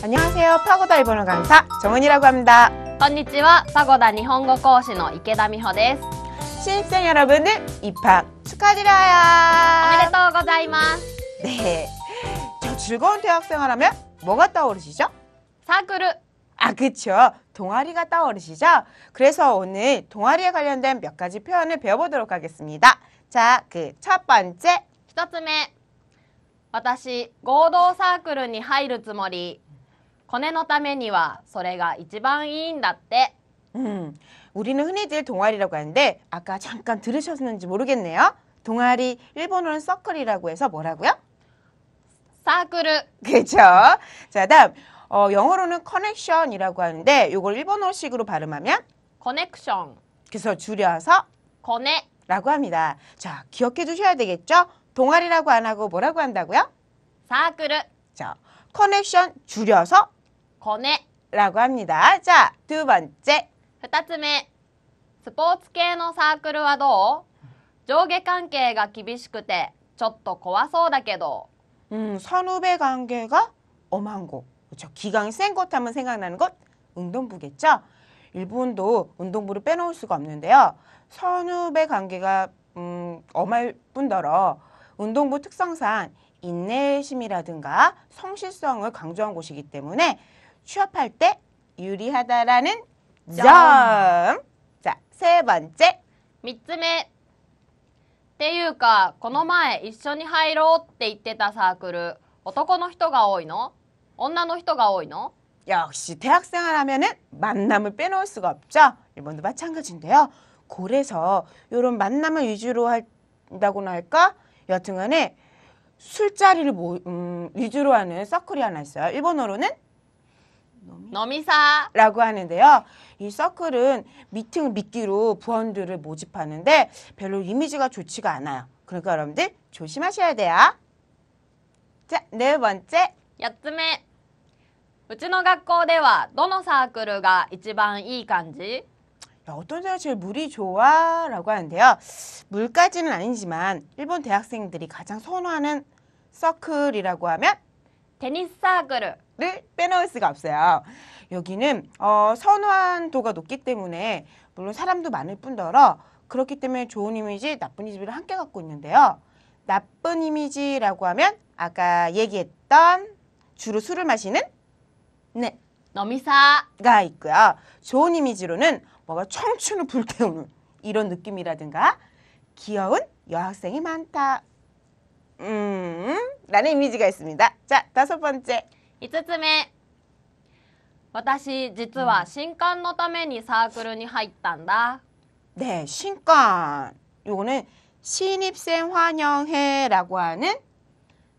안녕하세요. 파고다 일본어 강사 정은이라고 합니다. 안건니세요 파고다 니혼고 코시노 이케다 미호 데스. 신입생 여러분들 입학 축하드려요. 오메데토 고자이마스. 네. 저 즐거운 대학생활 하면 뭐가 떠오르시죠? 사쿠르. 아, 그쵸. 동아리가 떠오르시죠? 그래서 오늘 동아리에 관련된 몇 가지 표현을 배워보도록 하겠습니다. 자, 그 첫 번째. 1つ目私合同サークルに入るつもり コネのためには それ가 一番いいんだって. 음, 우리는 흔히들 동아리라고 하는데 아까 잠깐 들으셨는지 모르겠네요. 동아리 일본어는 서클이라고 해서 뭐라고요? 사그르. 그죠? 자, 다음 어, 영어로는 커넥션이라고 하는데 이걸 일본어식으로 발음하면 커넥션. 그래서 줄여서 거네. 라고 합니다. 자, 기억해 두셔야 되겠죠? 동아리라고 안 하고 뭐라고 한다고요? 사그르. 자, 커넥션 줄여서 번에 라고 합니다. 자, 두 번째. 2つ目. 스포츠 系の 사클은 はどう? 조계 관계가 厳しくて,ちょっと怖そうだけど. 음, 선후배 관계가 엄한 곳. 그렇죠. 기강이 센 곳 하면 생각나는 곳 운동부겠죠. 일본도 운동부를 빼놓을 수가 없는데요. 선후배 관계가 음, 엄할 뿐더러 운동부 특성상 인내심이라든가 성실성을 강조한 곳이기 때문에 취업할 때 유리하다라는 점. 자, 세 번째. 3つ目っていうかこの前一緒に入ろうって言ってたサークル男の人が多いの女の人が多いの 역시 대학생활 하면은 만남을 빼놓을 수가 없죠. 일본도 마찬가지인데요. 그래서 이런 만남을 위주로 한다고나 할까? 여튼간에 술자리를 모, 음, 위주로 하는 서클이 하나 있어요. 일본어로는 너미사 라고 하는데요. 이 서클은 미팅 미끼로 부원들을 모집하는데 별로 이미지가 좋지가 않아요. 그러니까 여러분들 조심하셔야 돼요. 자, 네 번째. 여쯤에. うちの学校ではど노사ークルが一番いい感 어떤 사람이 제일 물이 좋아? 라고 하는데요. 물까지는 아니지만 일본 대학생들이 가장 선호하는 서클이라고 하면 테니스 사클 를 빼놓을 수가 없어요. 여기는 어, 선호한도가 높기 때문에 물론 사람도 많을 뿐더러 그렇기 때문에 좋은 이미지, 나쁜 이미지를 함께 갖고 있는데요. 나쁜 이미지라고 하면 아까 얘기했던 주로 술을 마시는 네, 너미사가 있고요. 좋은 이미지로는 뭐가 청춘을 불태우는 이런 느낌이라든가 귀여운 여학생이 많다. 음, 라는 이미지가 있습니다. 자, 다섯 번째. 5つ目私実は新刊のためにサークルに入ったんだ 음. 네, 신관. 요거는 신입생 환영회라고 하는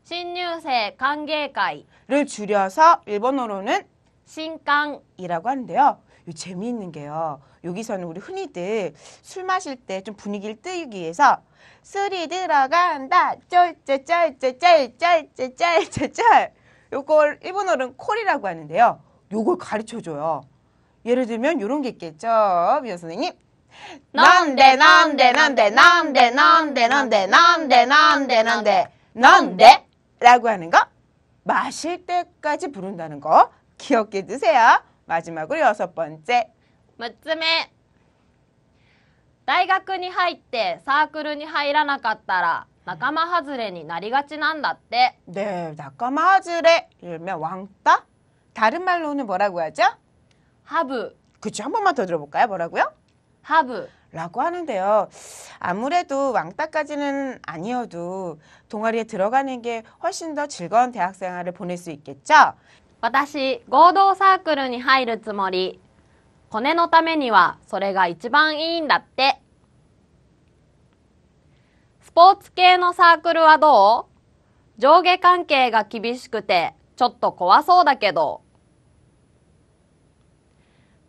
新入生歓迎会를 줄여서 일본어로는 新刊 이라고 하는데요. 요 재미있는 게요. 여기서는 우리 흔히들 술 마실 때 좀 분위기를 뜨기 위해서 술이 들어간다. 쩔쩔쩔쩔쩔쩔쩔쩔쩔 요걸 일본어로는 콜이라고 하는데요. 요걸 가르쳐줘요. 예를 들면 요런 게 있겠죠, 미연 선생님? 난데 난데 난데 난데 난데 난데 난데 난데 난데 난데 라고 하는 거 마실 때까지 부른다는 거 기억해 두세요. 마지막으로 여섯 번째. 무쯤메대학に入って사클クルに入らなかったら 仲間마하に레りが리가んだって네 낙가마 하즈레 이러면 왕따? 다른 말로는 뭐라고 하죠? 하부 그치, 한 번만 더 들어볼까요? 뭐라고요? 하부 라고 하는데요. 아무래도 왕따까지는 아니어도 동아리에 들어가는 게 훨씬 더 즐거운 대학 생활을 보낼 수 있겠죠? 私、合同サークルに入るつもり。コネのためには、それが一番いいんだって。スポーツ系のサークルはどう上下関係が厳しくてちょっと怖そうだけど。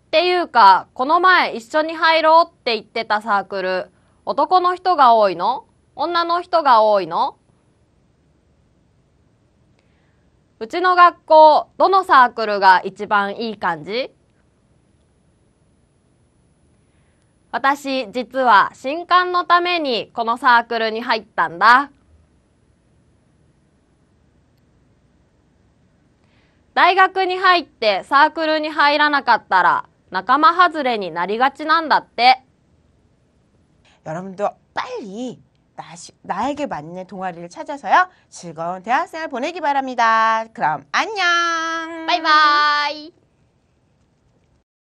っていうか、この前一緒に入ろうって言ってたサークル、男の人が多いの女の人が多いのうちの学校、どのサークルが一番いい感じ私、実は新刊のためにこのサークルに入ったんだ。大学に入ってサークルに入らなかったら仲間外れになりがちなんだって。여러분도빨리나에게맞는동아리를찾아서요즐거운대학생활보내기바랍니다그럼안녕バイバイ